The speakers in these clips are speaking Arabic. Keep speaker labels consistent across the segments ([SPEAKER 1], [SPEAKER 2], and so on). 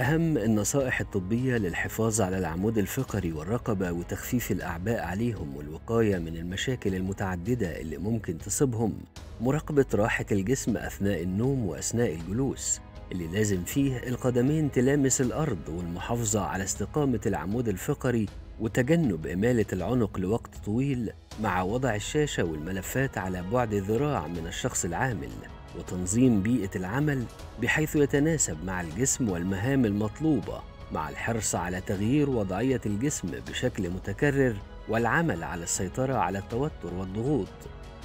[SPEAKER 1] أهم النصائح الطبية للحفاظ على العمود الفقري والرقبة وتخفيف الأعباء عليهم والوقاية من المشاكل المتعددة اللي ممكن تصيبهم مراقبة راحة الجسم أثناء النوم وأثناء الجلوس اللي لازم فيه القدمين تلامس الأرض والمحافظة على استقامة العمود الفقري وتجنب إمالة العنق لوقت طويل مع وضع الشاشة والملفات على بعد ذراع من الشخص العامل وتنظيم بيئة العمل بحيث يتناسب مع الجسم والمهام المطلوبة مع الحرص على تغيير وضعية الجسم بشكل متكرر والعمل على السيطرة على التوتر والضغوط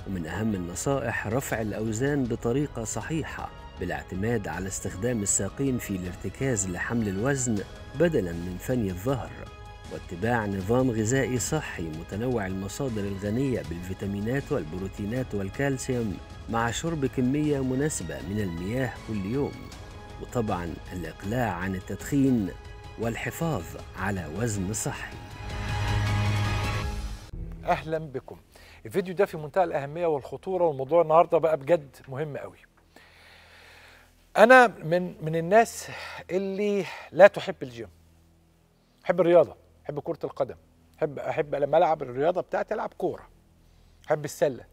[SPEAKER 1] ومن أهم النصائح رفع الأوزان بطريقة صحيحة بالاعتماد على استخدام الساقين في الارتكاز لحمل الوزن بدلا من ثني الظهر واتباع نظام غذائي صحي متنوع المصادر الغنية بالفيتامينات والبروتينات والكالسيوم مع شرب كمية مناسبة من المياه كل يوم وطبعا الإقلاع عن التدخين والحفاظ على وزن صحي
[SPEAKER 2] أهلا بكم الفيديو ده في منتهى الأهمية والخطورة والموضوع النهاردة بقى بجد مهم قوي أنا من من الناس اللي لا تحب الجيم بحب الرياضة احب كره القدم احب احب لما العب الرياضه بتاعتي العب كوره احب السله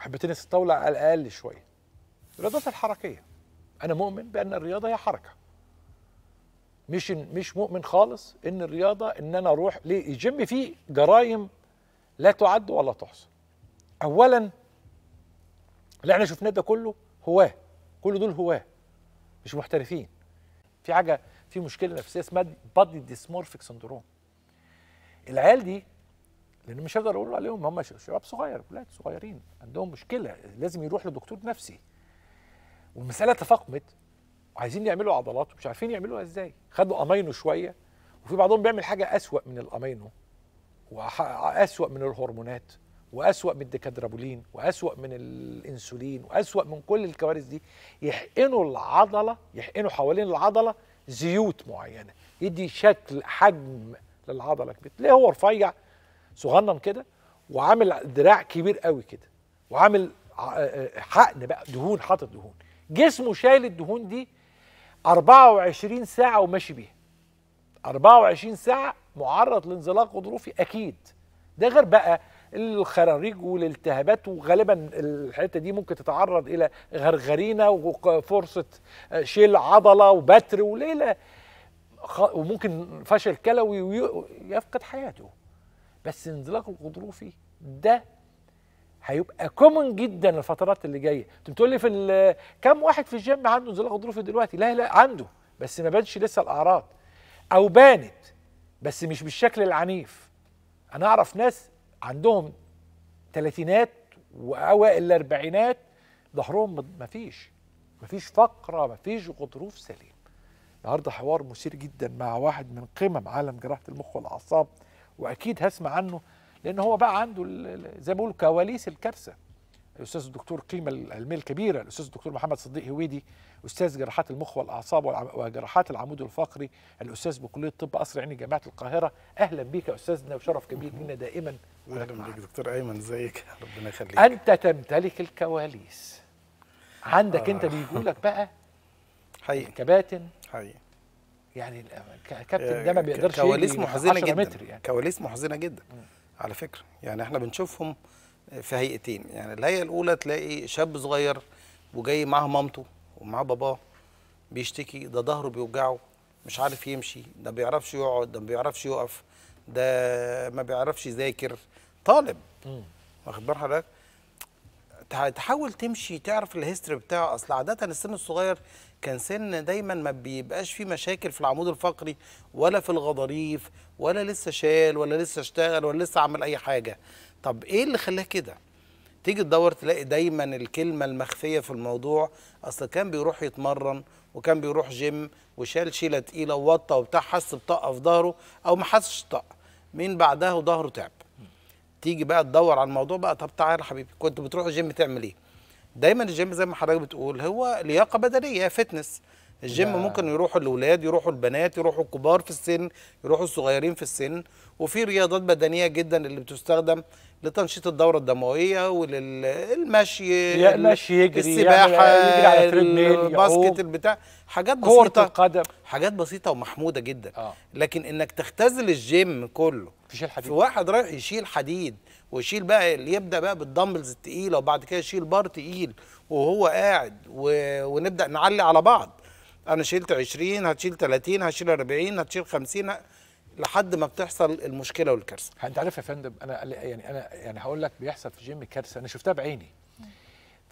[SPEAKER 2] احب تنس الطاوله على الاقل شويه الرياضات الحركيه انا مؤمن بان الرياضه هي حركه مش مش مؤمن خالص ان الرياضه ان انا اروح ليه الجيم فيه جرائم لا تعد ولا تحصى اولا اللي احنا شفناه ده كله هواه كل دول هواه مش محترفين في حاجه في مشكله نفسيه اسمها بادي ديسمورفيك سندروم العيال دي لان مش هقدر اقول عليهم هم شباب صغير ولاد صغيرين عندهم مشكله لازم يروح لدكتور نفسي والمساله تفاقمت وعايزين يعملوا عضلات ومش عارفين يعملوها ازاي خدوا امينو شويه وفي بعضهم بيعمل حاجه اسوا من الامينو واسوا من الهرمونات واسوا من الديكادرابولين واسوا من الانسولين واسوا من كل الكوارث دي يحقنوا العضله يحقنوا حوالين العضله زيوت معينه يدي شكل حجم للعضله كبير ليه هو رفيع صغنن كده وعامل ذراع كبير قوي كده وعامل آه، آه، حقن بقى دهون حاطط دهون جسمه شايل الدهون دي 24 ساعه وماشي بيها 24 ساعه معرض لانزلاق غضروفي اكيد ده غير بقى الخراريج والالتهابات وغالبا الحته دي ممكن تتعرض الى غرغرينه وفرصه آه، شيل عضله وبتر وليله وممكن فشل كلوي ويفقد حياته بس انزلاق الغضروفي ده هيبقى كومن جدا الفترات اللي جايه انت بتقول لي في كم واحد في الجيم عنده انزلاق غضروفي دلوقتي لا لا عنده بس ما بانش لسه الاعراض او بانت بس مش بالشكل العنيف انا اعرف ناس عندهم ثلاثينات واوائل الاربعينات ظهرهم مفيش مفيش فقره مفيش غضروف سليم النهارده حوار مثير جدا مع واحد من قمم عالم جراحه المخ والاعصاب واكيد هسمع عنه لان هو بقى عنده زي ما بيقولوا كواليس الكارثه الاستاذ الدكتور قيمه العلميه الكبيره الاستاذ الدكتور محمد صديق هويدي استاذ جراحات المخ والاعصاب وجراحات العمود الفقري الاستاذ بكليه الطب قصر عيني جامعه القاهره اهلا بيك يا استاذنا وشرف كبير لينا دائما
[SPEAKER 3] اهلا بيك دكتور ايمن ازيك ربنا يخليك انت
[SPEAKER 2] تمتلك الكواليس عندك آه. انت لك بقى
[SPEAKER 3] حقيقي كباتن حقيقي يعني
[SPEAKER 2] كابتن آه، ده ما بيقدرش كواليس محزنه جدا متر يعني.
[SPEAKER 3] كواليس محزنه جدا م. على فكره يعني احنا بنشوفهم في هيئتين يعني الهيئه الاولى تلاقي شاب صغير وجاي معاه مامته ومعاه باباه بيشتكي ده ظهره بيوجعه مش عارف يمشي ده بيعرفش يقعد ده ما بيعرفش يقف ده ما بيعرفش يذاكر طالب واخد بال حضرتك تحاول تمشي تعرف الهيستوري بتاعه اصل عاده السن الصغير كان سن دايما ما بيبقاش فيه مشاكل في العمود الفقري ولا في الغضاريف ولا لسه شال ولا لسه اشتغل ولا لسه عمل اي حاجه طب ايه اللي خلاه كده تيجي تدور تلاقي دايما الكلمه المخفيه في الموضوع اصل كان بيروح يتمرن وكان بيروح جيم وشال شيله تقيله ووطى وبتاع حس بطاقه في ظهره او ما حسش طاقه مين بعدها وظهره تعب تيجي بقى تدور على الموضوع بقى طب تعالى حبيبي كنت بتروح الجيم تعمل ايه دايما الجيم زي ما حضرتك بتقول هو لياقه بدنيه فتنس الجيم ممكن يروحوا الاولاد يروحوا البنات يروحوا الكبار في السن يروحوا الصغيرين في السن وفي رياضات بدنيه جدا اللي بتستخدم لتنشيط الدوره الدمويه وللمشي المشي يجري السباحه يجري على الباسكت البتاع حاجات بسيطه القدم حاجات بسيطه ومحموده جدا آه. لكن انك تختزل الجيم كله تشيل حديد في واحد رايح يشيل حديد ويشيل بقى اللي يبدا بقى بالدمبلز الثقيله وبعد كده يشيل بار تقيل وهو قاعد و... ونبدا نعلي على بعض انا شلت 20 هتشيل 30 هتشيل 40 هتشيل 50 لحد ما بتحصل المشكله والكارثه
[SPEAKER 2] انت عارف يا فندم انا يعني انا يعني هقول لك بيحصل في جيم كارثه انا شفتها بعيني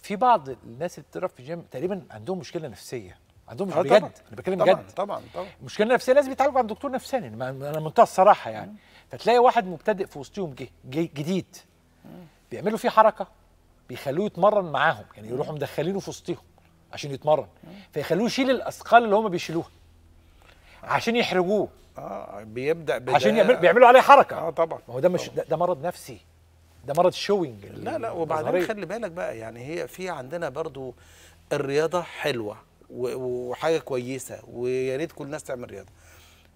[SPEAKER 2] في بعض الناس اللي بتضرب في جيم تقريبا عندهم مشكله نفسيه عندهم مشكله آه، بجد طبعًا. انا بتكلم طبعًا جد طبعا طبعا مشكله نفسيه لازم يتعالجوا عند دكتور نفساني انا منتهى الصراحه يعني فتلاقي واحد مبتدئ في وسطهم جديد بيعملوا فيه حركه بيخلوه يتمرن معاهم يعني يروحوا مدخلينه في وسطهم عشان يتمرن فيخلوه يشيل الاثقال اللي هم بيشيلوها عشان يحرجوه
[SPEAKER 3] اه بيبدا عشان يعمل
[SPEAKER 2] بيعملوا عليه حركه اه طبعا ما هو ده مش ده, مرض نفسي ده مرض شوينج لا لا وبعدين
[SPEAKER 3] خلي بالك بقى يعني هي في عندنا برضو الرياضه حلوه وحاجه كويسه ويا ريت كل الناس تعمل رياضه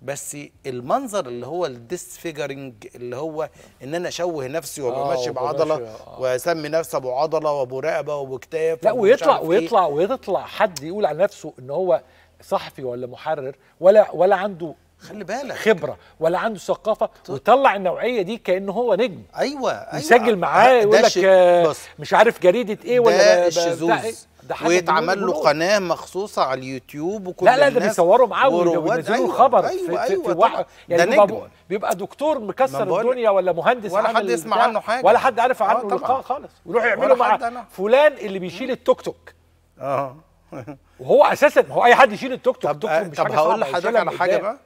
[SPEAKER 3] بس المنظر اللي هو الديسفيجرنج اللي هو ان انا اشوه نفسي وابقى آه، ماشي بعضله آه،, آه. واسمي نفسي ابو عضله وابو رقبه وابو كتاف لا ويطلع إيه. ويطلع
[SPEAKER 2] إيه؟ ويطلع حد يقول عن نفسه ان هو صحفي ولا محرر ولا ولا عنده خلي بالك خبره ولا عنده ثقافه ويطلع النوعيه دي كانه هو نجم ايوه, أيوة. يسجل معاه آه، يقول
[SPEAKER 3] لك مش عارف جريده ايه ولا ده الشذوذ ده ويتعمل له قناه مخصوصه على اليوتيوب وكل لا لا ده بيصوروا معاه وبينزلوا أيوة،, أيوة الخبر أيوة في, أيوة في أيوة، واحد يعني ده
[SPEAKER 2] نجم. بيبقى دكتور مكسر الدنيا ولا مهندس ولا حد يسمع عنه حاجه ولا حد عارف آه، عنه لقاء خالص ويروحوا يعملوا مع
[SPEAKER 3] فلان اللي بيشيل التوك توك اه وهو اساسا هو اي حد يشيل التوك توك توك مش طب هقول لحضرتك على حاجه بقى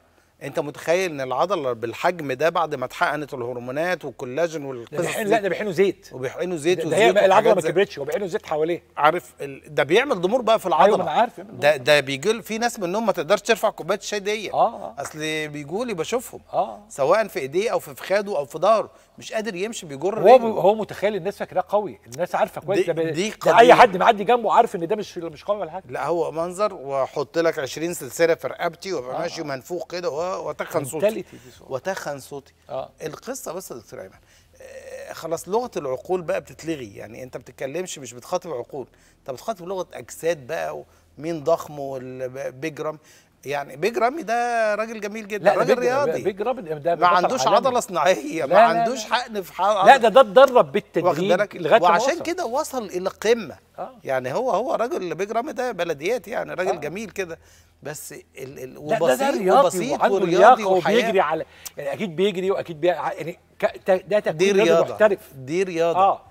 [SPEAKER 3] انت متخيل ان العضله بالحجم ده بعد ما اتحقنت الهرمونات والكولاجين والقصص لا ده بيحقنوا زيت وبيحقنوا زيت وزيت ده, ده العضله ما كبرتش وبيحقنوا زيت حواليه عارف ال... ده بيعمل ضمور بقى في أيوة، العضله ايوه انا عارف ده ده بيجي في ناس منهم ما تقدرش ترفع كوبايه الشاي دي آه،, اه اصل بيجوا لي بشوفهم اه سواء في ايديه او في فخاده او في ظهره مش قادر يمشي بيجر هو رجله. هو متخيل الناس فاكراه قوي
[SPEAKER 2] الناس عارفه كويس ده, دي ده اي حد
[SPEAKER 3] معدي جنبه عارف ان ده مش مش قوي ولا حاجه لا هو منظر واحط لك 20 سلسله في رقبتي وابقى آه. ماشي آه. منفوخ كده واتخن صوتي واتخن صوتي آه. القصه بس يا دكتور ايمن آه، خلاص لغه العقول بقى بتتلغي يعني انت بتتكلمش مش بتخاطب عقول انت بتخاطب لغه اجساد بقى ومين ضخم والبيجرام يعني بيج رامي ده راجل جميل جدا راجل بيج رياضي بيج رامي ده ما عندوش عضله صناعيه ما عندوش حقن في حق لا ده ده اتدرب بالتدريب لغايه وعشان كده وصل الى القمه آه. يعني هو هو راجل بيج رامي ده بلديات يعني راجل آه. جميل كده بس ال ال وبسيط ده, ده, ده رياضي وبسيط ورياضي وبيجري على يعني اكيد بيجري واكيد بي... يعني ده تكوين دي رياضه محترف دي رياضه اه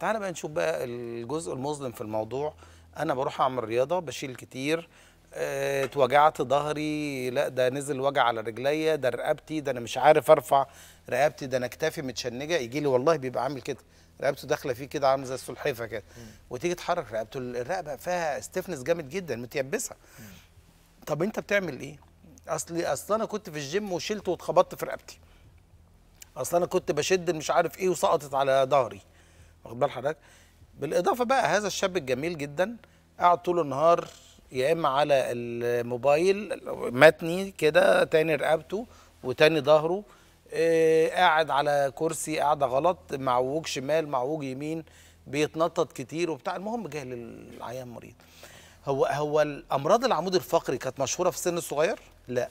[SPEAKER 3] تعالى بقى نشوف بقى الجزء المظلم في الموضوع انا بروح اعمل رياضه بشيل كتير اتوجعت ظهري لا ده نزل وجع على رجليا ده رقبتي ده انا مش عارف ارفع رقبتي ده انا اكتافي متشنجه يجي لي والله بيبقى عامل كده رقبته داخله فيه كده عامل زي السلحفه كده وتيجي تحرك رقبته الرقبه فيها ستيفنس جامد جدا متيبسه طب انت بتعمل ايه اصل اصل انا كنت في الجيم وشلت واتخبطت في رقبتي اصل انا كنت بشد مش عارف ايه وسقطت على ظهري واخد بال حضرتك بالاضافه بقى هذا الشاب الجميل جدا قعد طول النهار يا اما على الموبايل متني كده تاني رقبته وتاني ظهره إيه قاعد على كرسي قاعده غلط معوج شمال معوج يمين بيتنطط كتير وبتاع المهم جه للعيان مريض هو هو الامراض العمود الفقري كانت مشهوره في السن الصغير لا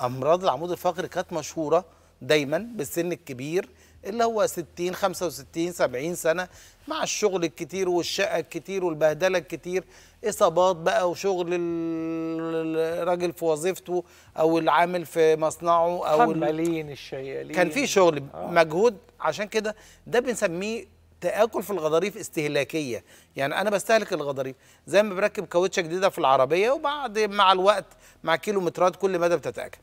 [SPEAKER 3] امراض العمود الفقري كانت مشهوره دايما بالسن الكبير اللي هو 60 65 70 سنه مع الشغل الكتير والشقه الكتير والبهدله الكتير اصابات بقى وشغل الراجل في وظيفته او العامل في مصنعه او الملين الشيالين كان في شغل آه. مجهود عشان كده ده بنسميه تآكل في الغضاريف استهلاكية يعني أنا بستهلك الغضاريف زي ما بركب كاوتشة جديدة في العربية وبعد مع الوقت مع كيلومترات كل مدى بتتآكل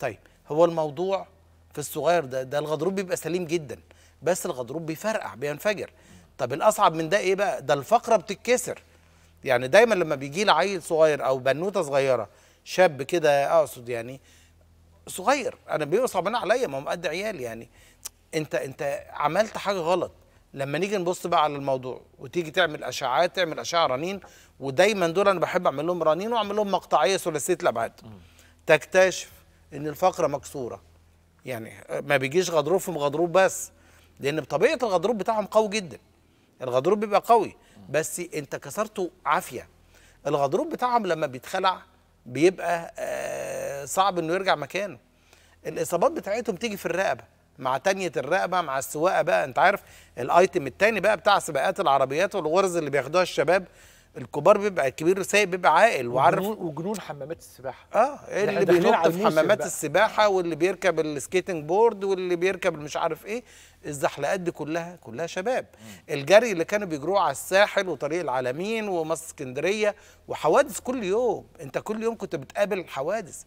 [SPEAKER 3] طيب هو الموضوع في الصغير ده ده الغضروف بيبقى سليم جدا بس الغضروف بيفرقع بينفجر طب الاصعب من ده ايه بقى ده الفقره بتتكسر يعني دايما لما بيجي لي عيل صغير او بنوته صغيره شاب كده اقصد يعني صغير انا بيبقى صعبان عليا ما هم قد عيال يعني انت انت عملت حاجه غلط لما نيجي نبص بقى على الموضوع وتيجي تعمل اشعاعات تعمل اشعه رنين ودايما دول انا بحب اعمل لهم رنين واعمل لهم مقطعيه ثلاثيه الابعاد تكتشف ان الفقره مكسوره يعني ما بيجيش غضروف في مغضروف بس لان بطبيعه الغضروف بتاعهم قوي جدا الغضروف بيبقى قوي بس انت كسرته عافيه الغضروف بتاعهم لما بيتخلع بيبقى آه، صعب انه يرجع مكانه الاصابات بتاعتهم تيجي في الرقبه مع تانية الرقبه مع السواقه بقى انت عارف الايتم التاني بقى بتاع سباقات العربيات والغرز اللي بياخدوها الشباب الكبار بيبقى الكبير سايق بيبقى عاقل وعارف
[SPEAKER 2] وجنون حمامات السباحه
[SPEAKER 3] اه يعني اللي بينط في حمامات السباحه واللي بيركب السكيتنج بورد واللي بيركب مش عارف ايه الزحلقات دي كلها كلها شباب مم. الجري اللي كانوا بيجروه على الساحل وطريق العالمين ومصر اسكندريه وحوادث كل يوم انت كل يوم كنت بتقابل حوادث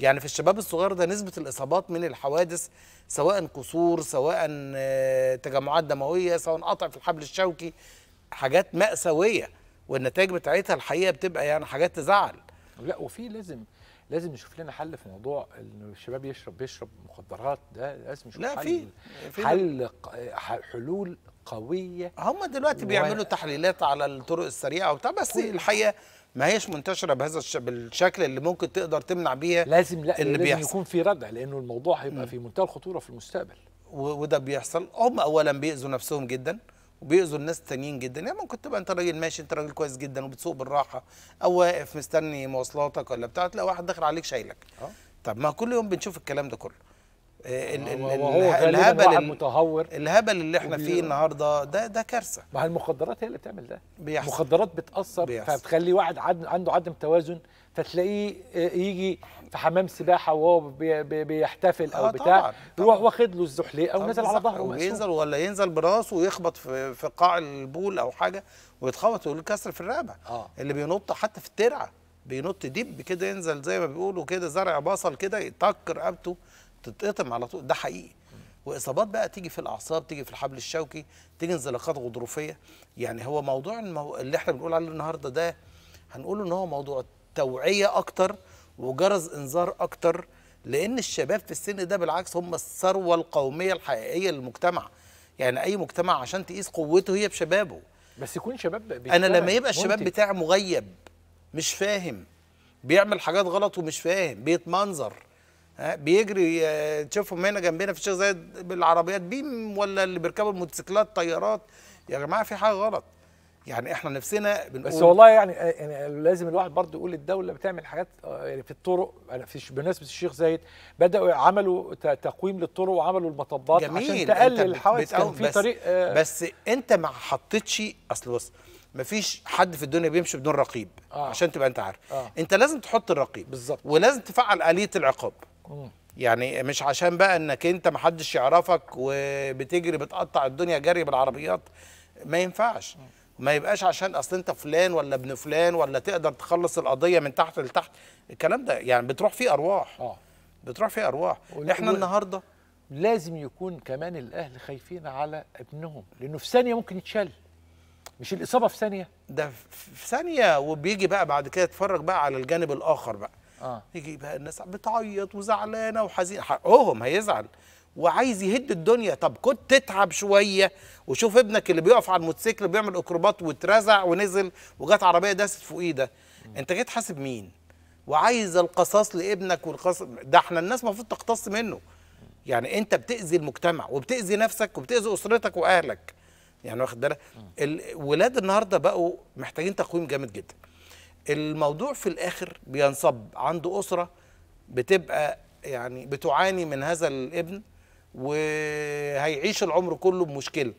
[SPEAKER 3] يعني في الشباب الصغير ده نسبة الإصابات من الحوادث سواء قصور سواء آه، تجمعات دموية سواء قطع في الحبل الشوكي حاجات مأساوية والنتائج بتاعتها الحقيقه بتبقى يعني حاجات تزعل
[SPEAKER 2] لا وفي لازم لازم نشوف لنا حل في موضوع ان الشباب يشرب بيشرب
[SPEAKER 3] مخدرات ده لازم نشوف لا حل في حل
[SPEAKER 2] حلول قويه
[SPEAKER 3] هم دلوقتي و... بيعملوا تحليلات على الطرق السريعه وبتاع بس كل... الحقيقه ما هيش منتشره بهذا الش... بالشكل اللي ممكن تقدر تمنع بيها لازم لا اللي لازم بيحصل. يكون في ردع لانه الموضوع هيبقى م. في منتهى الخطوره في المستقبل و... وده بيحصل هم اولا بيأذوا نفسهم جدا وبيؤذوا الناس التانيين جدا يعني ممكن تبقى انت راجل ماشي انت راجل كويس جدا وبتسوق بالراحه او واقف مستني مواصلاتك ولا بتاع تلاقي واحد داخل عليك شايلك أه؟ طب ما كل يوم بنشوف الكلام ده كله آه، آه، الهبل المتهور الهبل اللي احنا فيه النهارده ده ده
[SPEAKER 2] كارثه ما هي المخدرات هي اللي بتعمل ده بيحصل. المخدرات بتاثر بيحصل. فبتخلي واحد عد عنده عدم توازن فتلاقيه يجي في حمام سباحه وهو بيحتفل او آه
[SPEAKER 3] بتاع طبعًا. يروح واخد له الزحليقه ونزل على ظهره وينزل ولا ينزل براسه ويخبط في في قاع البول او حاجه ويتخبط ويقول كسر في الرقبه آه. اللي بينط حتى في الترعه بينط دب كده ينزل زي ما بيقولوا كده زرع بصل كده يطك رقبته تتقطم على طول ده حقيقي واصابات بقى تيجي في الاعصاب تيجي في الحبل الشوكي تيجي انزلاقات غضروفيه يعني هو موضوع المو... اللي احنا بنقول عليه النهارده ده هنقول ان هو موضوع توعيه اكتر وجرس انذار اكتر لان الشباب في السن ده بالعكس هم الثروه القوميه الحقيقيه للمجتمع يعني اي مجتمع عشان تقيس قوته هي بشبابه بس يكون شباب انا لما يبقى الشباب بتاعي بتاع مغيب مش فاهم بيعمل حاجات غلط ومش فاهم بيتمنظر بيجري آه، تشوفهم هنا جنبنا في الشيخ زايد بالعربيات بيم ولا اللي بيركبوا الموتوسيكلات طيارات يا جماعه في حاجه غلط يعني احنا نفسنا بنقول بس والله
[SPEAKER 2] يعني, آه، يعني لازم الواحد برضه يقول الدوله بتعمل حاجات آه، يعني في الطرق في بمناسبه الشيخ زايد بداوا عملوا تقويم للطرق وعملوا المطبات جميل عشان تقلل الحوادث كان في بس طريق آه بس
[SPEAKER 3] انت ما حطيتش اصل بص مفيش حد في الدنيا بيمشي بدون رقيب آه. عشان تبقى انت عارف آه. انت لازم تحط الرقيب بالظبط ولازم تفعل اليه العقاب يعني مش عشان بقى انك انت ما حدش يعرفك وبتجري بتقطع الدنيا جري بالعربيات ما ينفعش مم. ما يبقاش عشان اصل انت فلان ولا ابن فلان ولا تقدر تخلص القضيه من تحت لتحت الكلام ده يعني بتروح فيه ارواح اه بتروح فيه ارواح احنا النهارده
[SPEAKER 2] لازم يكون كمان الاهل خايفين على ابنهم لانه في ثانيه ممكن يتشل
[SPEAKER 3] مش الاصابه في ثانيه ده في ثانيه وبيجي بقى بعد كده يتفرج بقى على الجانب الاخر بقى آه. يجي بقى الناس بتعيط وزعلانه وحزينه حقهم هيزعل وعايز يهد الدنيا طب كنت تتعب شويه وشوف ابنك اللي بيقف على الموتوسيكل بيعمل اكروبات واترزع ونزل وجت عربيه داست فوق ده انت جيت حاسب مين وعايز القصاص لابنك والقصاص ده احنا الناس المفروض تقتص منه يعني انت بتاذي المجتمع وبتاذي نفسك وبتاذي اسرتك واهلك يعني واخد بالك الولاد النهارده بقوا محتاجين تقويم جامد جدا الموضوع في الاخر بينصب عنده اسره بتبقى يعني بتعاني من هذا الابن وهيعيش العمر كله بمشكله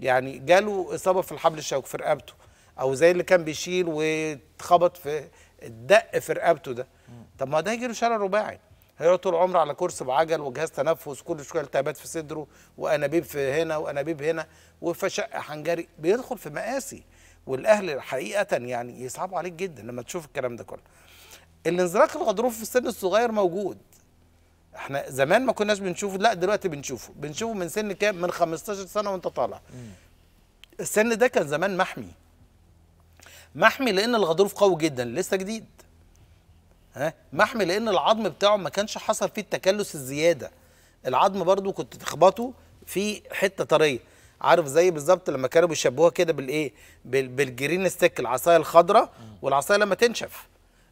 [SPEAKER 3] يعني جاله اصابه في الحبل الشوكي في رقبته او زي اللي كان بيشيل واتخبط في الدق في رقبته ده طب ما ده يجيله شلل رباعي هيقعد طول عمره على كرسي بعجل وجهاز تنفس كل شويه التهابات في صدره وانابيب في هنا وانابيب هنا وفشق حنجري بيدخل في مقاسي والاهل حقيقه يعني يصعبوا عليك جدا لما تشوف الكلام ده كله الانزلاق الغضروفي في السن الصغير موجود احنا زمان ما كناش بنشوفه لا دلوقتي بنشوفه بنشوفه من سن كام من 15 سنه وانت طالع السن ده كان زمان محمي محمي لان الغضروف قوي جدا لسه جديد ها محمي لان العظم بتاعه ما كانش حصل فيه التكلس الزياده العظم برضو كنت تخبطه في حته طريه عارف زي بالظبط لما كانوا بيشبهوها كده بالايه بالجرين ستيك العصايه الخضراء والعصايه لما تنشف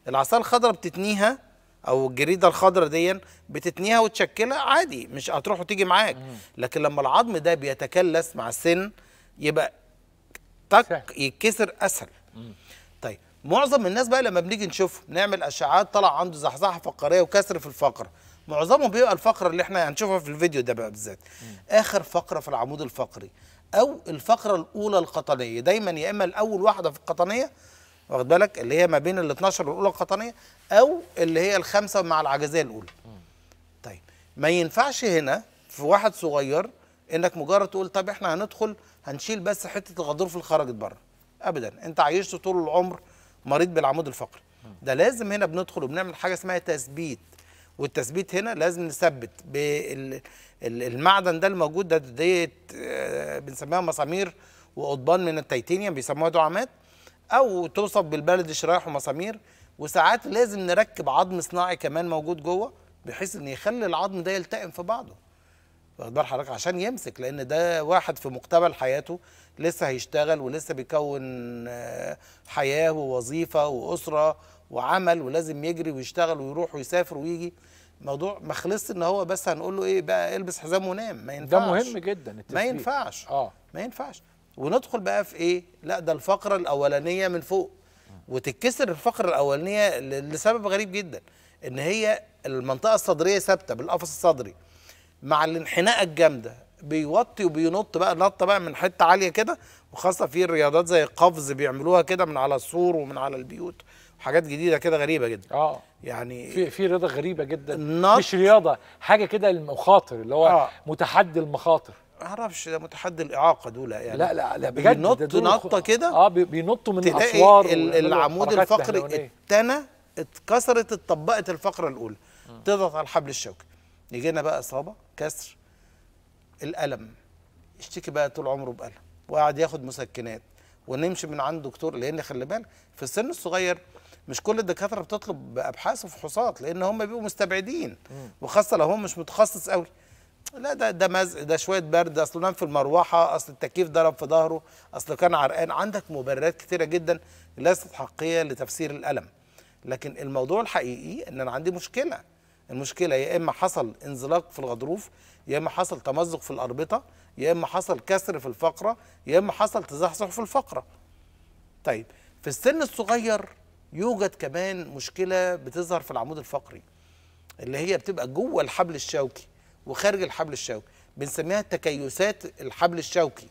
[SPEAKER 3] العصايه الخضراء بتتنيها او الجريده الخضراء دي بتتنيها وتشكلها عادي مش هتروح وتيجي معاك لكن لما العظم ده بيتكلس مع السن يبقى تك يتكسر اسهل طيب معظم الناس بقى لما بنيجي نشوف نعمل اشعاعات طلع عنده زحزحه فقريه وكسر في الفقره معظمهم بيبقى الفقره اللي احنا هنشوفها في الفيديو ده بقى بالذات اخر فقره في العمود الفقري او الفقره الاولى القطنيه دايما يا اما الاول واحده في القطنيه واخد بالك اللي هي ما بين ال 12 والاولى القطنيه او اللي هي الخمسه مع العجزيه الاولى طيب ما ينفعش هنا في واحد صغير انك مجرد تقول طب احنا هندخل هنشيل بس حته الغضروف اللي خرجت بره ابدا انت عايشت طول العمر مريض بالعمود الفقري ده لازم هنا بندخل وبنعمل حاجه اسمها تثبيت والتثبيت هنا لازم نثبت بالمعدن ده الموجود ده ديت آه، بنسميها مسامير وقضبان من التيتانيوم بيسموها دعامات او توصف بالبلد شرايح ومسامير وساعات لازم نركب عظم صناعي كمان موجود جوه بحيث ان يخلي العظم ده يلتئم في بعضه واخد بال حضرتك عشان يمسك لان ده واحد في مقتبل حياته لسه هيشتغل ولسه بيكون آه، حياه ووظيفه واسره وعمل ولازم يجري ويشتغل ويروح ويسافر ويجي موضوع ما خلصت ان هو بس هنقول له ايه بقى البس حزام ونام ما ينفعش ده مهم جدا التسليم ما ينفعش اه ما ينفعش وندخل بقى في ايه لا ده الفقره الاولانيه من فوق وتتكسر الفقره الاولانيه لسبب غريب جدا ان هي المنطقه الصدريه ثابته بالقفص الصدري مع الانحناءه الجامده بيوطي وبينط بقى نطه بقى من حته عاليه كده وخاصه في الرياضات زي القفز بيعملوها كده من على السور ومن على البيوت حاجات جديده كده غريبه جدا اه يعني في في رياضه غريبه جدا مش رياضه حاجه كده المخاطر
[SPEAKER 2] اللي هو آه. متحدي المخاطر
[SPEAKER 3] اعرفش ده متحدي الاعاقه دول يعني لا لا لا بجد بينطوا نطه كده اه بينطوا من الاسوار العمود الفقري التنى اتكسرت اتطبقت الفقره الاولى تضغط على الحبل الشوكي يجي لنا بقى اصابه كسر الالم يشتكي بقى طول عمره بالم وقاعد ياخد مسكنات ونمشي من عند دكتور لان خلي بالك في السن الصغير مش كل الدكاتره بتطلب ابحاث وفحوصات لان هم بيبقوا مستبعدين وخاصه لو هم مش متخصص قوي لا ده ده مزق ده شويه برد اصل نام في المروحه اصل التكييف ضرب في ظهره اصل كان عرقان عندك مبررات كتيره جدا ليست حقيقيه لتفسير الالم لكن الموضوع الحقيقي ان انا عندي مشكله المشكله يا اما حصل انزلاق في الغضروف يا اما حصل تمزق في الاربطه يا اما حصل كسر في الفقره يا اما حصل تزحزح في الفقره طيب في السن الصغير يوجد كمان مشكله بتظهر في العمود الفقري اللي هي بتبقى جوه الحبل الشوكي وخارج الحبل الشوكي بنسميها تكيسات الحبل الشوكي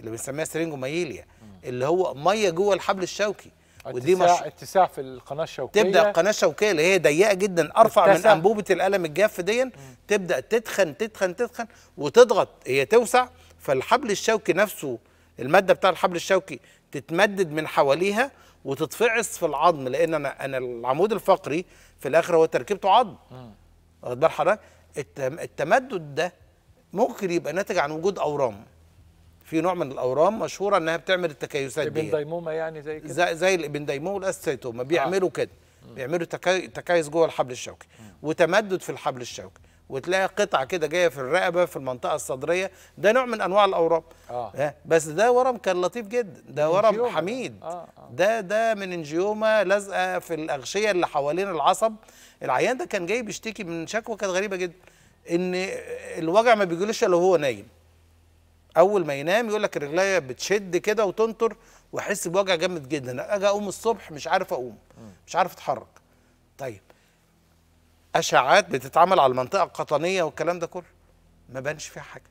[SPEAKER 3] اللي بنسميها سرينجوميليا اللي هو ميه جوه الحبل الشوكي ودي مش اتساع في القناه الشوكيه تبدا القناه الشوكيه اللي هي ضيقه جدا ارفع من انبوبه القلم الجاف دي تبدا تتخن تتخن تتخن وتضغط هي توسع فالحبل الشوكي نفسه الماده بتاع الحبل الشوكي تتمدد من حواليها وتتفعص في العظم لان انا انا العمود الفقري في الاخر هو تركيبته عظم واخد بال حضرتك التمدد ده ممكن يبقى ناتج عن وجود اورام في نوع من الاورام مشهوره انها بتعمل التكيسات دي ديمومه
[SPEAKER 2] يعني زي كده زي, زي
[SPEAKER 3] ديمومه والاستيتوما بيعملوا آه. كده بيعملوا تكيس جوه الحبل الشوكي وتمدد في الحبل الشوكي وتلاقي قطع كده جايه في الرقبه في المنطقه الصدريه ده نوع من انواع الاورام آه. بس ده ورم كان لطيف جدا ده ورم حميد آه. آه. ده ده انجيوما لازقه في الاغشيه اللي حوالين العصب العيان ده كان جاي بيشتكي من شكوى كانت غريبه جدا ان الوجع ما بيجيلوش الا وهو نايم اول ما ينام يقول لك رجليا بتشد كده وتنطر واحس بوجع جامد جدا اجي اقوم الصبح مش عارف اقوم مش عارف اتحرك طيب اشعاعات بتتعمل على المنطقه القطنيه والكلام ده كله ما بانش فيها حاجه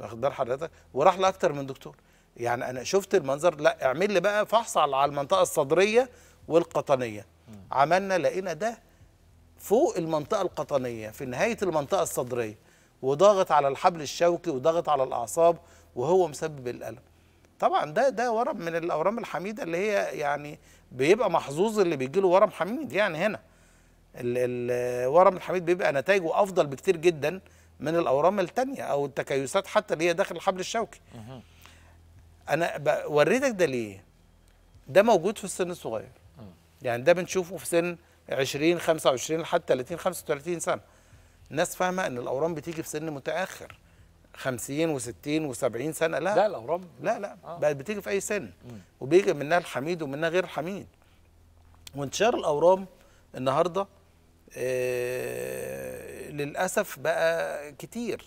[SPEAKER 3] واخد بال حضرتك وراح لاكتر من دكتور يعني انا شفت المنظر لا اعمل لي بقى فحص على المنطقه الصدريه والقطنيه م. عملنا لقينا ده فوق المنطقه القطنيه في نهايه المنطقه الصدريه وضاغط على الحبل الشوكي وضاغط على الاعصاب وهو مسبب الالم طبعا ده ده ورم من الاورام الحميده اللي هي يعني بيبقى محظوظ اللي بيجي له ورم حميد يعني هنا الورم الحميد بيبقى نتائجه افضل بكتير جدا من الاورام الثانيه او التكيسات حتى اللي هي داخل الحبل الشوكي انا وريتك ده ليه ده موجود في السن الصغير يعني ده بنشوفه في سن 20 25 لحد 30 35 سنه الناس فاهمه ان الاورام بتيجي في سن متاخر 50 و60 و70 سنه لا لا الاورام لا لا آه. بقت بتيجي في اي سن وبيجي منها الحميد ومنها غير الحميد وانتشار الاورام النهارده آه، للاسف بقى كتير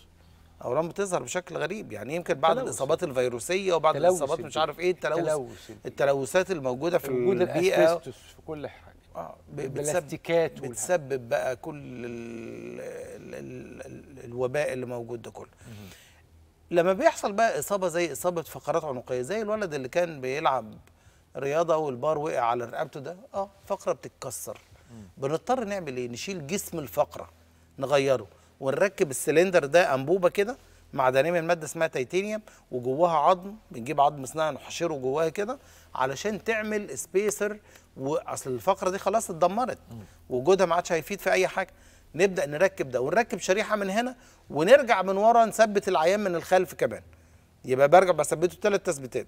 [SPEAKER 3] اورام بتظهر بشكل غريب يعني يمكن بعد تلوث. الاصابات الفيروسيه وبعد الاصابات مش عارف ايه التلوث التلوث التلوثات الموجوده في البيئه
[SPEAKER 2] في كل حاجه اه
[SPEAKER 3] بلاستيكات بتسبب بقى كل الـ الـ الـ الوباء اللي موجود ده كله لما بيحصل بقى اصابه زي اصابه فقرات عنقيه زي الولد اللي كان بيلعب رياضه والبار وقع على رقبته ده اه فقره بتتكسر بنضطر نعمل ايه نشيل جسم الفقره نغيره ونركب السلندر ده انبوبه كده معدنيه من ماده اسمها تيتانيوم وجواها عظم بنجيب عظم اسمها نحشره جواها كده علشان تعمل سبيسر واصل الفقره دي خلاص اتدمرت وجودها ما عادش هيفيد في اي حاجه نبدا نركب ده ونركب شريحه من هنا ونرجع من ورا نثبت العيان من الخلف كمان يبقى برجع بثبته ثلاث تثبيتات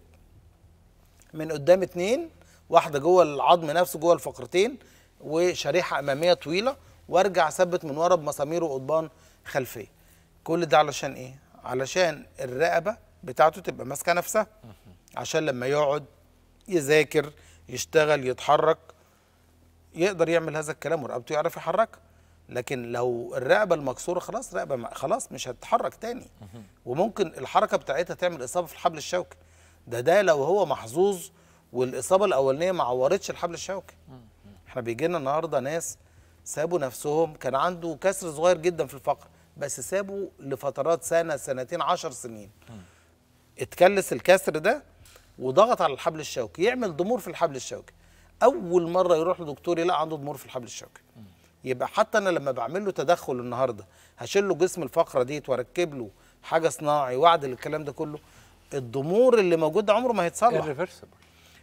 [SPEAKER 3] من قدام اثنين واحده جوه العظم نفسه جوه الفقرتين وشريحه اماميه طويله وارجع اثبت من ورا بمسامير وقضبان خلفيه كل ده علشان ايه علشان الرقبه بتاعته تبقى ماسكه نفسها عشان لما يقعد يذاكر يشتغل يتحرك يقدر يعمل هذا الكلام ورقبته يعرف يحركها لكن لو الرقبه المكسوره خلاص رقبه خلاص مش هتتحرك تاني وممكن الحركه بتاعتها تعمل اصابه في الحبل الشوكي ده ده لو هو محظوظ والاصابه الاولانيه ما عورتش الحبل الشوكي احنا بيجي لنا النهارده ناس سابوا نفسهم كان عنده كسر صغير جدا في الفقر بس سابوا لفترات سنه سنتين عشر سنين اتكلس الكسر ده وضغط على الحبل الشوكي يعمل ضمور في الحبل الشوكي اول مره يروح لدكتور يلاقي عنده ضمور في الحبل الشوكي يبقى حتى انا لما بعمل له تدخل النهارده هشيل له جسم الفقره ديت واركب له حاجه صناعي واعدل الكلام ده كله الضمور اللي موجود عمره ما هيتصلح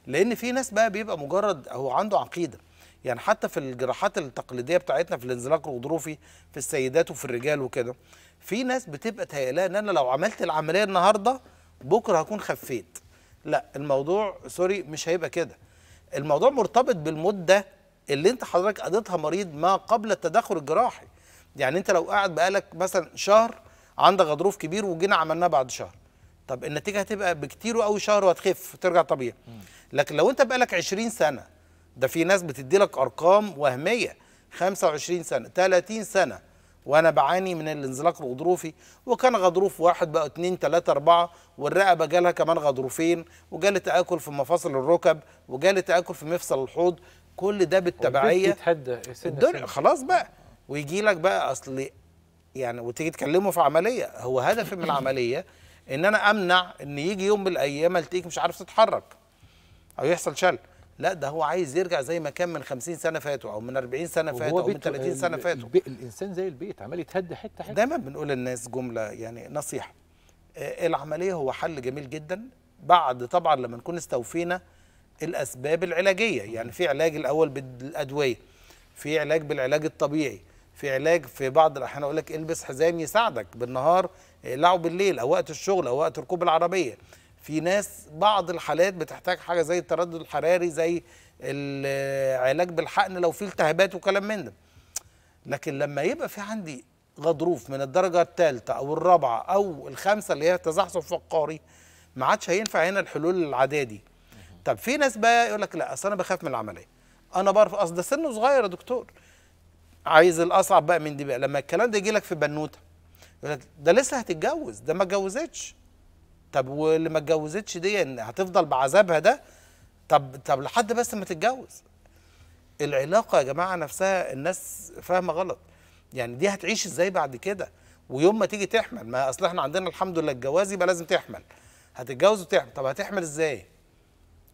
[SPEAKER 3] لان في ناس بقى بيبقى مجرد هو عنده عقيده يعني حتى في الجراحات التقليديه بتاعتنا في الانزلاق الغضروفي في السيدات وفي الرجال وكده في ناس بتبقى تهيئه ان انا لو عملت العمليه النهارده بكره هكون خفيت لا الموضوع سوري مش هيبقى كده الموضوع مرتبط بالمده اللي انت حضرتك قضيتها مريض ما قبل التدخل الجراحي يعني انت لو قاعد بقالك مثلا شهر عندك غضروف كبير وجينا عملناه بعد شهر طب النتيجه هتبقى بكتير قوي شهر وهتخف وترجع طبيعي لكن لو انت بقالك 20 سنه ده في ناس بتدي لك ارقام وهميه 25 سنه 30 سنه وانا بعاني من الانزلاق الغضروفي وكان غضروف واحد بقى اتنين تلاته اربعه والرقبه جالها كمان غضروفين وجالي تاكل في مفاصل الركب وجالي تاكل في مفصل الحوض كل ده بالتبعيه الدنيا خلاص بقى ويجي لك بقى اصل يعني وتيجي تكلمه في عمليه هو هدفي من العمليه ان انا امنع ان يجي يوم من الايام التقيك مش عارف تتحرك او يحصل شلل لا ده هو عايز يرجع زي ما كان من 50 سنه فاتوا او من 40 سنه فاتوا او من 30 سنه فاتوا الانسان زي البيت عمال يتهد حته حته دايما بنقول للناس جمله يعني نصيحه آه، العمليه هو حل جميل جدا بعد طبعا لما نكون استوفينا الاسباب العلاجيه يعني في علاج الاول بالادويه في علاج بالعلاج الطبيعي في علاج في بعض الاحيان اقول لك البس حزام يساعدك بالنهار اقلعه آه، بالليل او وقت الشغل او وقت ركوب العربيه في ناس بعض الحالات بتحتاج حاجه زي التردد الحراري زي العلاج بالحقن لو في التهابات وكلام من ده لكن لما يبقى في عندي غضروف من الدرجه الثالثه او الرابعه او الخامسه اللي هي تزحزح فقاري ما عادش هينفع هنا الحلول العاديه دي طب في ناس بقى يقول لك لا اصل انا بخاف من العمليه انا بعرف اصل ده سنه صغير يا دكتور عايز الاصعب بقى من دي بقى لما الكلام ده يجي لك في بنوته يقول لك ده لسه هتتجوز ده ما اتجوزتش طب واللي ما اتجوزتش دي هتفضل بعذابها ده طب طب لحد بس ما تتجوز العلاقه يا جماعه نفسها الناس فاهمه غلط يعني دي هتعيش ازاي بعد كده ويوم ما تيجي تحمل ما اصل احنا عندنا الحمد لله الجواز يبقى لازم تحمل هتتجوز وتحمل طب هتحمل ازاي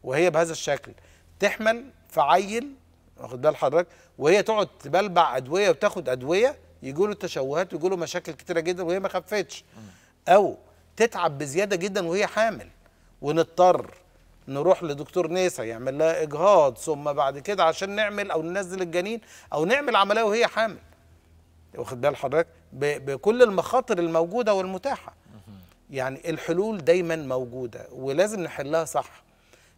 [SPEAKER 3] وهي بهذا الشكل تحمل في واخد بال حضرتك وهي تقعد تبلبع ادويه وتاخد ادويه يجوا له تشوهات ويجوا له مشاكل كتيره جدا وهي ما خفتش او تتعب بزياده جدا وهي حامل ونضطر نروح لدكتور نسا يعمل لها اجهاض ثم بعد كده عشان نعمل او ننزل الجنين او نعمل عمليه وهي حامل واخد بال حضرتك بكل المخاطر الموجوده والمتاحه يعني الحلول دايما موجوده ولازم نحلها صح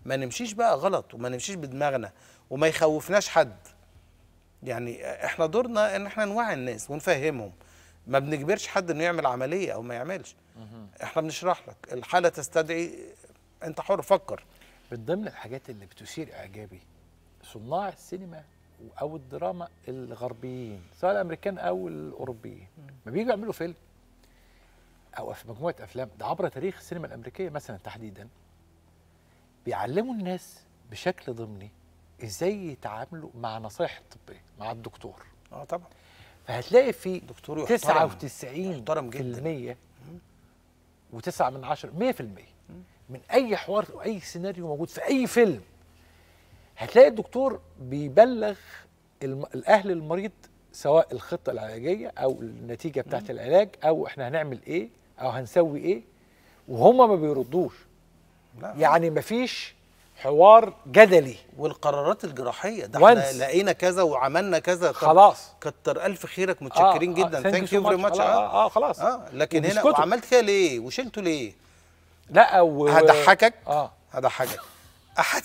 [SPEAKER 3] ما نمشيش بقى غلط وما نمشيش بدماغنا وما يخوفناش حد يعني احنا دورنا ان احنا نوعي الناس ونفهمهم ما بنجبرش حد انه يعمل عمليه او ما يعملش احنا بنشرح لك الحاله تستدعي انت حر فكر من ضمن الحاجات اللي بتثير اعجابي صناع السينما او
[SPEAKER 2] الدراما الغربيين سواء الامريكان او الاوروبيين ما بييجوا يعملوا فيلم او في مجموعه افلام ده عبر تاريخ السينما الامريكيه مثلا تحديدا بيعلموا الناس بشكل ضمني ازاي يتعاملوا مع نصائح الطبيه مع الدكتور اه طبعا فهتلاقي في دكتور يحترم 99 جدا و9 من 10 100% من اي حوار واي سيناريو موجود في اي فيلم هتلاقي الدكتور بيبلغ الاهل المريض سواء الخطه العلاجيه او النتيجه بتاعه العلاج او احنا هنعمل ايه او هنسوي ايه وهم ما بيردوش لا. يعني
[SPEAKER 3] مفيش حوار جدلي والقرارات الجراحيه ده احنا لقينا كذا وعملنا كذا خلاص كتر الف خيرك متشكرين آه جدا ثانك يو فيري ماتش اه
[SPEAKER 2] خلاص اه لكن هنا وعملت
[SPEAKER 3] كده ليه وشلته ليه لا و... هضحكك اه هضحكك احد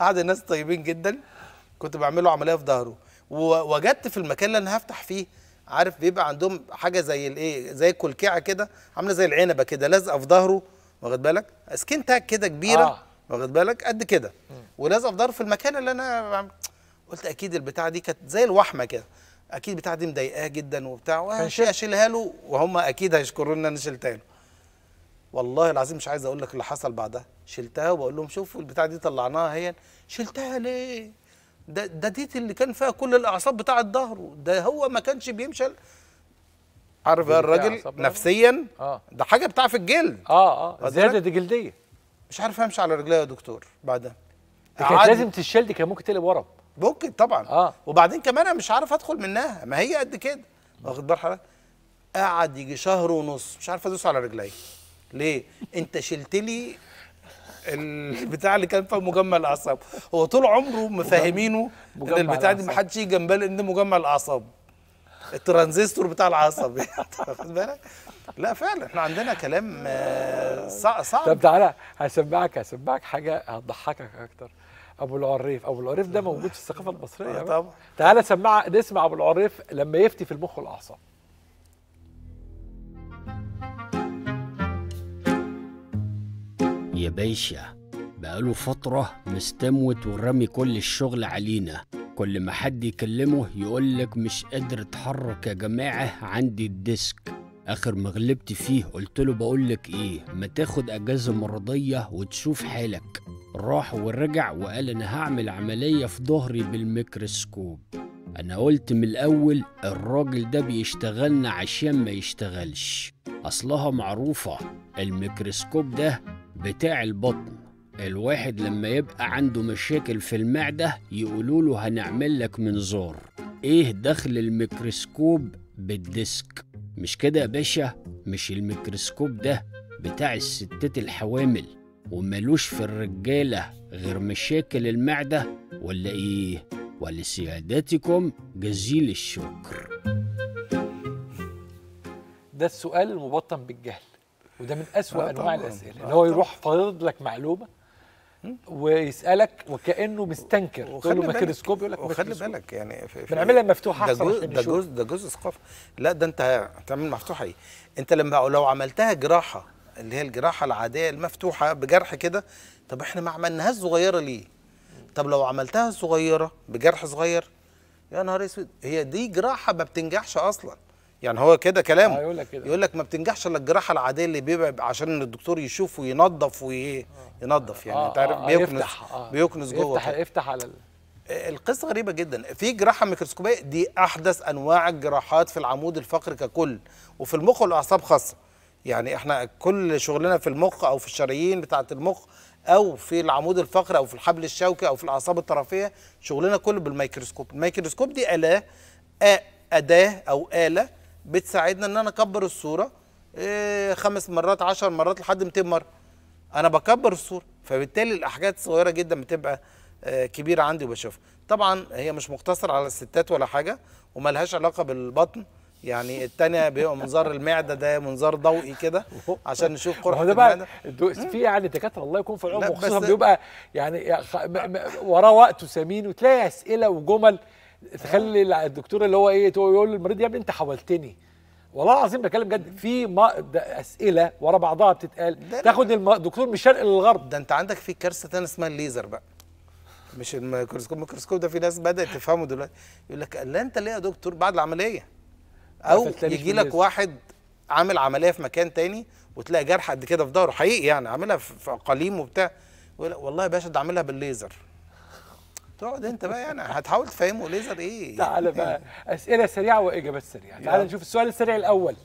[SPEAKER 3] احد الناس طيبين جدا كنت بعمله عمليه في ظهره ووجدت في المكان اللي انا هفتح فيه عارف بيبقى عندهم حاجه زي الايه زي الكلكعه كده عامله زي العنبه كده لازقه في ظهره واخد بالك سكين تاك كده كبيره آه. واخد بالك قد كده ولازق في في المكان اللي انا قلت اكيد البتاعه دي كانت زي الوحمه كده اكيد البتاعه دي مضايقاه جدا وبتاع وهشيلها له وهم اكيد هيشكروني ان انا شلتها له والله العظيم مش عايز اقول لك اللي حصل بعدها شلتها وبقول لهم شوفوا البتاعه دي طلعناها هي شلتها ليه ده ده ديت اللي كان فيها كل الاعصاب بتاعه ظهره ده هو ما كانش بيمشي عارف بقى الراجل نفسيا آه. ده حاجه بتاع في الجلد
[SPEAKER 2] اه اه زياده
[SPEAKER 3] جلديه مش عارف امشي على رجليا يا دكتور بعدها كانت لازم تتشال دي كان ممكن تقلب ورا ممكن طبعا آه. وبعدين كمان انا مش عارف ادخل منها ما هي قد كده واخد بال حضرتك قعد يجي شهر ونص مش عارف ادوس على رجلي ليه انت شلت لي البتاع اللي كان فيه مجمع الاعصاب هو طول عمره مفهمينه ان البتاع دي ما حدش يجي جنبها لان ده مجمع الاعصاب الترانزستور بتاع العصب واخد بالك لا فعلا احنا عندنا كلام آه، صعب طب تعالى هسمعك هسمعك
[SPEAKER 2] حاجه هتضحكك اكتر ابو العريف ابو العريف ده موجود في الثقافه آه، المصريه طبعا تعالى سمع نسمع ابو العريف لما يفتي في المخ والاعصاب
[SPEAKER 4] يا باشا بقاله فترة مستموت ورمي كل الشغل علينا كل ما حد يكلمه يقولك مش قادر اتحرك يا جماعة عندي الديسك اخر ما غلبت فيه قلت له بقول لك ايه ما تاخد اجازه مرضيه وتشوف حالك راح ورجع وقال انا هعمل عمليه في ظهري بالميكروسكوب انا قلت من الاول الراجل ده بيشتغلنا عشان ما يشتغلش اصلها معروفه الميكروسكوب ده بتاع البطن الواحد لما يبقى عنده مشاكل في المعده يقولوا له هنعمل لك منظار ايه دخل الميكروسكوب بالديسك مش كده يا باشا مش الميكروسكوب ده بتاع الستات الحوامل وملوش في الرجالة غير مشاكل المعدة ولا إيه؟ ولسيادتكم جزيل الشكر ده السؤال
[SPEAKER 2] المبطن بالجهل وده من أسوأ آه، أنواع الأسئلة اللي آه، هو يروح فارض لك معلومة
[SPEAKER 3] ويسالك وكانه مستنكر وخلي له يقول لك وخلي بالك يعني بنعملها مفتوحه ده جزء ده جزء ده جزء ثقافه لا ده انت هتعمل مفتوحه ايه؟ انت لما لو عملتها جراحه اللي هي الجراحه العاديه المفتوحه بجرح كده طب احنا ما عملناهاش صغيره ليه؟ طب لو عملتها صغيره بجرح صغير يا نهار اسود هي دي جراحه ما بتنجحش اصلا يعني هو كده كلامه هيقول آه، لك كده يقول لك ما بتنجحش الا الجراحه العاديه اللي بيبقى عشان الدكتور يشوف وينظف إيه، آه. ينظف يعني آه انت عارف آه، بيكنس آه بيكنس جوه افتح
[SPEAKER 2] افتح على ال...
[SPEAKER 3] القصه غريبه جدا في جراحه ميكروسكوبيه دي احدث انواع الجراحات في العمود الفقري ككل وفي المخ والاعصاب خاصه يعني احنا كل شغلنا في المخ او في الشرايين بتاعه المخ او في العمود الفقري او في الحبل الشوكي او في الاعصاب الطرفيه شغلنا كله بالميكروسكوب الميكروسكوب دي الاه اداه او اله بتساعدنا ان انا اكبر الصوره إيه، خمس مرات 10 مرات لحد 200 مره انا بكبر الصوره فبالتالي الاحجاد الصغيره جدا بتبقى آه، كبيره عندي وبشوفها طبعا هي مش مقتصره على الستات ولا حاجه وملهاش علاقه بالبطن يعني الثانيه بيبقى منظار المعده ده منظار ضوئي كده عشان نشوف قرحه ده بقى في يعني دكاتره الله يكون في عونهم خصوصا
[SPEAKER 2] بيبقى يعني وراه وقت وسمين وتلاقي اسئله وجمل تخلي الدكتور اللي هو ايه يقول للمريض يا ابني انت حولتني والله العظيم بتكلم جد في ما
[SPEAKER 3] اسئله ورا بعضها بتتقال تاخد الدكتور من الشرق للغرب ده انت عندك في كارثه ثانيه اسمها الليزر بقى مش الميكروسكوب الميكروسكوب ده في ناس بدات تفهمه دلوقتي يقول لك لا انت ليه يا دكتور بعد العمليه او يجي لك واحد عامل عمليه في مكان تاني وتلاقي جرح قد كده في ظهره حقيقي يعني عاملها في اقاليم وبتاع والله يا باشا ده عاملها بالليزر تقعد انت بقى يعني هتحاول تفهمه ليزر ايه
[SPEAKER 2] تعالى بقى اسئله سريعه واجابات سريعه تعالى نشوف السؤال السريع الاول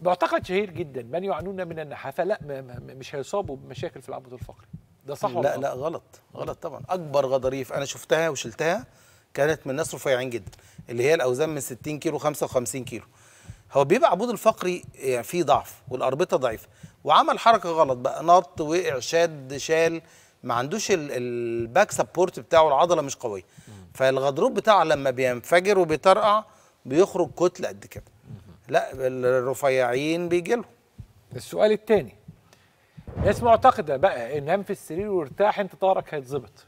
[SPEAKER 2] معتقد شهير جدا من يعانون من النحافه لا مش هيصابوا بمشاكل في العمود
[SPEAKER 3] الفقري ده صح ولا لا لا غلط غلط طبعا اكبر غضاريف انا شفتها وشلتها كانت من ناس رفيعين جدا اللي هي الاوزان من 60 كيلو 55 كيلو هو بيبقى عبود الفقري يعني فيه ضعف والاربطه ضعيفه وعمل حركه غلط بقى نط وقع شد شال ما عندوش الباك سبورت بتاعه العضله مش قويه فالغضروف بتاعه لما بينفجر وبيطرقع بيخرج كتله قد كده لا الرفيعين بيجي له السؤال الثاني ناس معتقده بقى ان انام في السرير وارتاح انت ظهرك هيتظبط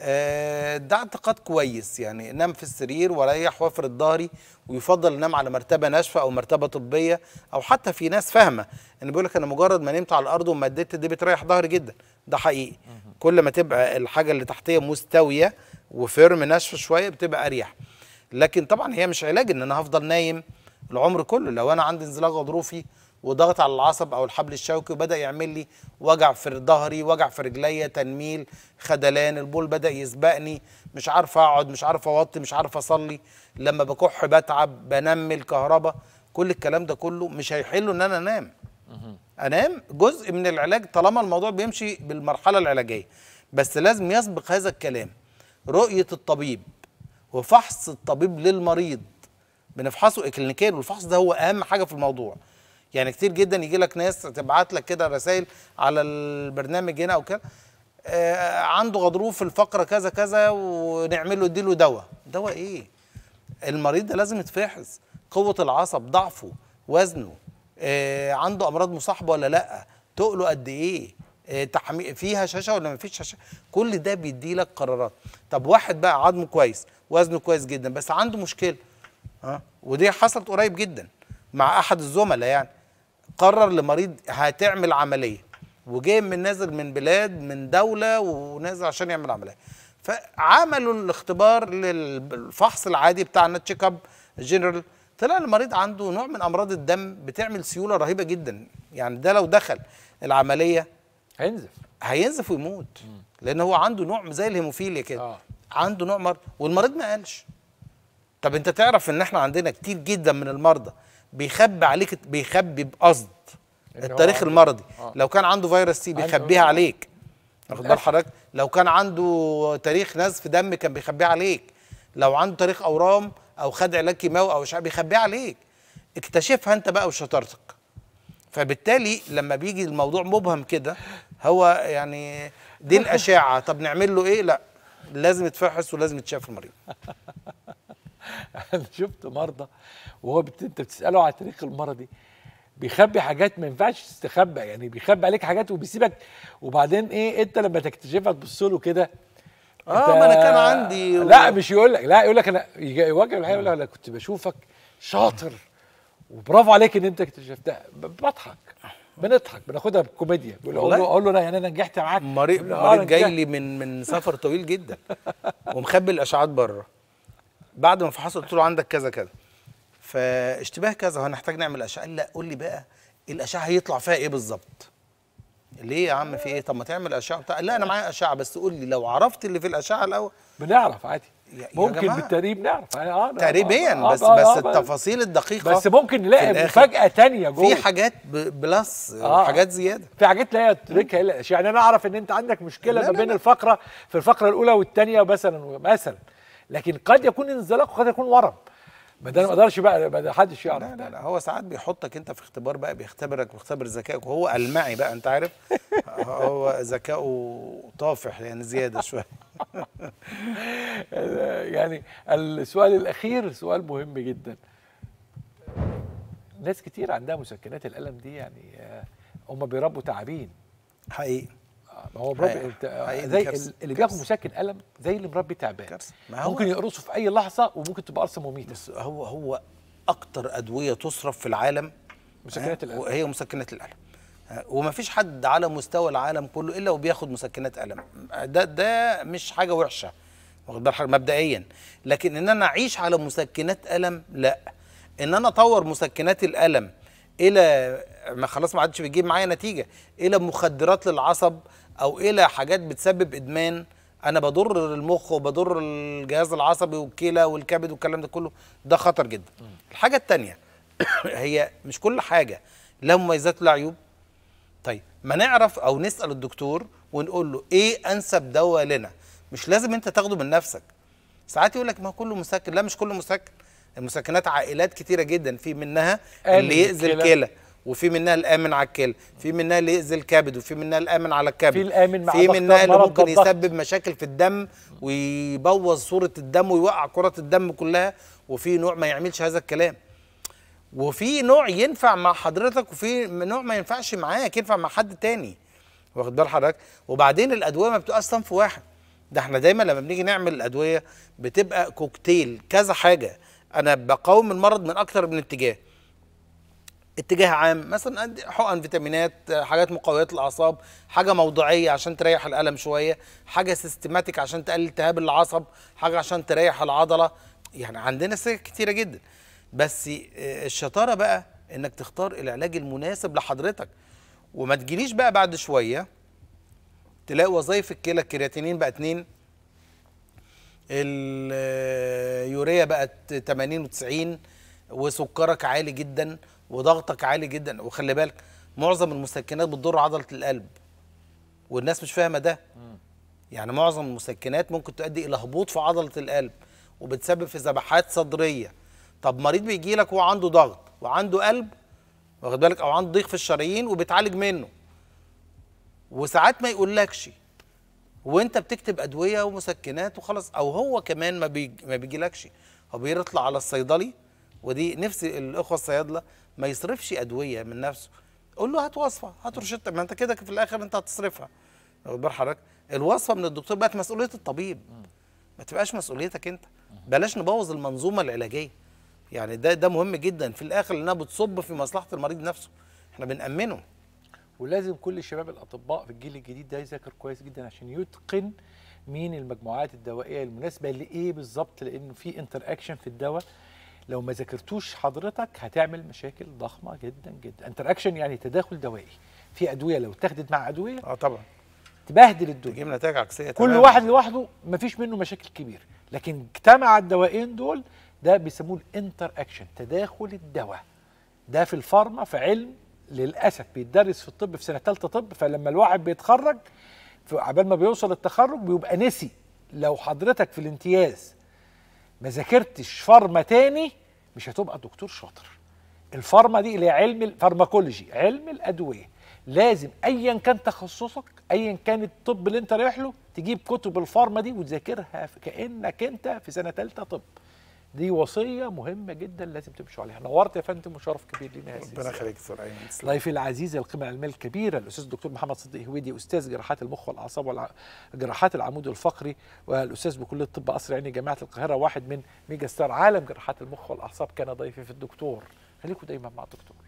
[SPEAKER 3] آه، ده اعتقاد كويس يعني نام في السرير وريح وافرد ظهري ويفضل انام على مرتبه ناشفه او مرتبه طبيه او حتى في ناس فاهمه ان بيقول لك انا مجرد ما نمت على الارض اديت دي بتريح ظهري جدا ده حقيقي كل ما تبقى الحاجه اللي تحتيه مستويه وفيرم ناشفه شويه بتبقى اريح لكن طبعا هي مش علاج ان انا هفضل نايم العمر كله لو انا عندي انزلاق غضروفي وضغط على العصب او الحبل الشوكي وبدا يعمل لي وجع في ظهري وجع في رجليا تنميل خدلان البول بدا يسبقني مش عارف اقعد مش عارف اوطي مش عارف اصلي لما بكح بتعب بنمل كهرباء كل الكلام ده كله مش هيحله ان انا انام انام جزء من العلاج طالما الموضوع بيمشي بالمرحله العلاجيه بس لازم يسبق هذا الكلام رؤيه الطبيب وفحص الطبيب للمريض بنفحصه اكلينيكيا والفحص ده هو اهم حاجه في الموضوع يعني كتير جدا يجي لك ناس تبعت لك كده رسائل على البرنامج هنا او كده آه عنده غضروف في الفقره كذا كذا ونعمل له اديله دواء دواء ايه المريض ده لازم يتفحص قوه العصب ضعفه وزنه آه عنده امراض مصاحبه ولا لا تقله قد ايه آه تحمي فيها شاشه ولا ما فيش شاشه كل ده بيدي لك قرارات طب واحد بقى عظمه كويس وزنه كويس جدا بس عنده مشكله ها آه، ودي حصلت قريب جدا مع احد الزملاء يعني قرر لمريض هتعمل عمليه وجاي من نازل من بلاد من دوله ونازل عشان يعمل عمليه فعملوا الاختبار للفحص العادي بتاعنا تشيك اب جنرال طلع المريض عنده نوع من امراض الدم بتعمل سيوله رهيبه جدا يعني ده لو دخل العمليه هينزف هينزف ويموت لان هو عنده نوع زي الهيموفيليا كده آه. عنده نوع مرض والمريض ما قالش طب انت تعرف ان احنا عندنا كتير جدا من المرضى بيخبي عليك بيخبي بقصد
[SPEAKER 1] التاريخ المرضي
[SPEAKER 3] آه. لو كان عنده فيروس سي بيخبيها آه. عليك واخد بال حضرتك لو كان عنده تاريخ نزف دم كان بيخبيه عليك لو عنده تاريخ اورام او خد علاج كيماوي او شعب بيخبيه عليك اكتشفها انت بقى وشطارتك فبالتالي لما بيجي الموضوع مبهم كده هو يعني دي الاشعه طب نعمل له ايه لا لازم يتفحص ولازم يتشاف المريض انا شفت مرضى وهو بت... انت بتساله على تاريخ
[SPEAKER 2] المرضي بيخبي حاجات ما ينفعش تستخبى يعني بيخبي عليك حاجات وبيسيبك وبعدين ايه انت لما تكتشفها تبص له كده
[SPEAKER 3] اه ما انا كان عندي
[SPEAKER 2] لا مش يقول لك لا يقول لك انا يواجه الحقيقه يقول لك انا كنت بشوفك شاطر وبرافو عليك ان انت اكتشفتها بضحك بنضحك بناخدها بكوميديا بقول له اقول له لا يعني
[SPEAKER 3] انا نجحت معاك
[SPEAKER 1] مريض آه، مريض جاي لي
[SPEAKER 3] من من سفر طويل جدا ومخبي الاشعاعات بره بعد ما فحصت قلت له عندك كذا كذا فاشتباه كذا هنحتاج نعمل اشعه قال لا قول لي بقى الاشعه هيطلع فيها ايه بالظبط ليه يا عم في ايه طب ما تعمل اشعه بتاع لا انا معايا اشعه بس قول لي لو عرفت اللي في الاشعه الاول بنعرف عادي ممكن بالتقريب نعرف يعني آه, آه،, آه، تقريبيا آه،, آه بس آه بس آه التفاصيل الدقيقه بس ممكن نلاقي
[SPEAKER 2] مفاجاه تانية جوه في حاجات بلس آه حاجات زياده في حاجات لا يدركها الا يعني انا اعرف ان انت عندك مشكله ما بين الفقره في الفقره الاولى والثانيه مثلا مثلا
[SPEAKER 3] لكن قد يكون انزلاق وقد يكون ورم ما ده ما اقدرش بقى ما حدش يعرف لا لا, لا هو ساعات بيحطك انت في اختبار بقى بيختبرك بيختبر ذكائك وهو المعي بقى انت عارف هو ذكائه طافح يعني زياده شويه
[SPEAKER 2] يعني السؤال الاخير سؤال مهم جدا ناس كتير عندها مسكنات الالم دي يعني آه، هم بيربوا تعابين حقيقي ما هو مربي زي اللي بياخد مسكن قلم زي اللي مربي تعبان ما هو ممكن
[SPEAKER 3] يقرصه في اي لحظه وممكن تبقى قرصه مميته بس هو هو اكتر ادويه تصرف في العالم مسكنات القلم هي مسكنات القلم وما فيش حد على مستوى العالم كله الا وبياخد مسكنات قلم ده ده مش حاجه وحشه واخد بالك مبدئيا لكن ان انا اعيش على مسكنات الم لا ان انا اطور مسكنات الالم الى ما خلاص ما عادش بتجيب معايا نتيجه الى مخدرات للعصب او الى حاجات بتسبب ادمان انا بضر المخ وبضر الجهاز العصبي والكلى والكبد والكلام ده كله ده خطر جدا الحاجه الثانيه هي مش كل حاجه لها مميزات ولا عيوب طيب ما نعرف او نسال الدكتور ونقول له ايه انسب دواء لنا مش لازم انت تاخده من نفسك ساعات يقول لك ما كله مسكن لا مش كله مسكن المسكنات عائلات كتيره جدا في منها اللي يأذي الكلى وفي منها الامن على الكلى في منها اللي يأذي الكبد وفي منها الامن على الكبد في الامن مع في منها اللي ممكن يسبب مشاكل في الدم ويبوظ صوره الدم ويوقع كره الدم كلها وفي نوع ما يعملش هذا الكلام وفي نوع ينفع مع حضرتك وفي نوع ما ينفعش معاك ينفع مع حد تاني واخد بال حضرتك وبعدين الادويه ما بتبقاش صنف واحد ده احنا دايما لما بنيجي نعمل الادويه بتبقى كوكتيل كذا حاجه انا بقاوم المرض من اكثر من اتجاه اتجاه عام مثلا حقن فيتامينات حاجات مقويات الاعصاب حاجه موضعيه عشان تريح الالم شويه حاجه سيستماتيك عشان تقلل التهاب العصب حاجه عشان تريح العضله يعني عندنا سكك كتيره جدا بس آه، الشطاره بقى انك تختار العلاج المناسب لحضرتك وما تجيليش بقى بعد شويه تلاقي وظايف الكلى الكرياتينين بقى اتنين اليوريا بقت 80 و90 وسكرك عالي جدا وضغطك عالي جدا وخلي بالك معظم المسكنات بتضر عضله القلب والناس مش فاهمه ده يعني معظم المسكنات ممكن تؤدي الى هبوط في عضله القلب وبتسبب في ذبحات صدريه طب مريض بيجي لك وهو عنده ضغط وعنده قلب واخد بالك او عنده ضيق في الشرايين وبتعالج منه وساعات ما يقولكش وانت بتكتب ادويه ومسكنات وخلاص او هو كمان ما بيجي ما بيجيلكش هو بيطلع على الصيدلي ودي نفسي الاخوه الصيادله ما يصرفش ادويه من نفسه قول له هات وصفه هات روشته ما انت كده في الاخر انت هتصرفها واخد حضرتك الوصفه من الدكتور بقت مسؤوليه الطبيب ما تبقاش مسؤوليتك انت بلاش نبوظ المنظومه العلاجيه يعني ده ده مهم جدا في الاخر لانها بتصب في مصلحه المريض نفسه احنا بنامنه ولازم كل الشباب الاطباء في الجيل الجديد
[SPEAKER 2] ده يذاكر كويس جدا عشان يتقن مين المجموعات الدوائيه المناسبه لايه بالظبط لانه في انتر اكشن في الدواء لو ما ذاكرتوش حضرتك هتعمل مشاكل ضخمه جدا جدا انتر اكشن يعني تداخل دوائي في ادويه لو اتاخدت مع ادويه اه طبعا
[SPEAKER 3] تبهدل الدنيا تجيب نتائج عكسيه كل تمام. واحد
[SPEAKER 2] لوحده مفيش منه مشاكل كبيره لكن اجتمع الدوائين دول ده بيسموه الانتر اكشن تداخل الدواء ده في الفارما في علم للاسف بيتدرس في الطب في سنه ثالثه طب فلما الواحد بيتخرج عبال ما بيوصل التخرج بيبقى نسي لو حضرتك في الامتياز ما ذاكرتش فارما تاني مش هتبقى دكتور شاطر الفارما دي اللي هي علم الفارماكولوجي علم الادويه لازم ايا كان تخصصك ايا كان الطب اللي انت رايح له تجيب كتب الفارما دي وتذاكرها كانك انت في سنه ثالثه طب دي وصيه مهمه جدا لازم تمشوا عليها نورت يا فندم وشرف كبير لينا يا
[SPEAKER 3] ربنا يخليك استاذ ايمن
[SPEAKER 2] ضيفي العزيز القيمه العلميه الكبيره الاستاذ الدكتور محمد صديق هويدي استاذ جراحات المخ والاعصاب وجراحات العمود الفقري والاستاذ بكليه طب قصر عيني جامعه القاهره واحد من ميجا ستار عالم جراحات المخ والاعصاب كان ضيفي في الدكتور خليكم دايما مع الدكتور